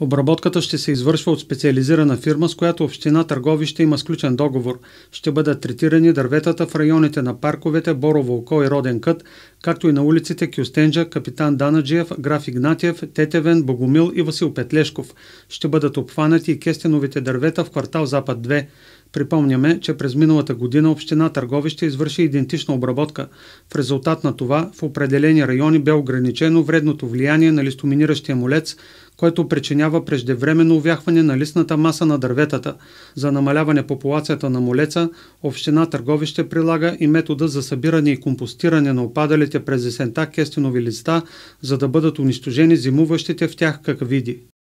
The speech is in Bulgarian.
Обработката ще се извършва от специализирана фирма, с която община Търговище има сключен договор. Ще бъдат третирани дърветата в районите на парковете Борово око и Роден кът, както и на улиците Кюстенджа, Капитан Данаджиев, Граф Игнатиев, Тетевен, Богомил и Васил Петлешков. Ще бъдат обхванати и кестеновите дървета в квартал Запад Припомняме, че през миналата година община Търговище извърши идентична обработка. В резултат на това в определени райони бе ограничено вредното влияние на листоминиращия молец, който причинява преждевременно увяхване на листната маса на дърветата. За намаляване популацията на молеца, община Търговище прилага и метода за събиране и компостиране на опадалите през есента кестенови листа, за да бъдат унищожени зимуващите в тях види.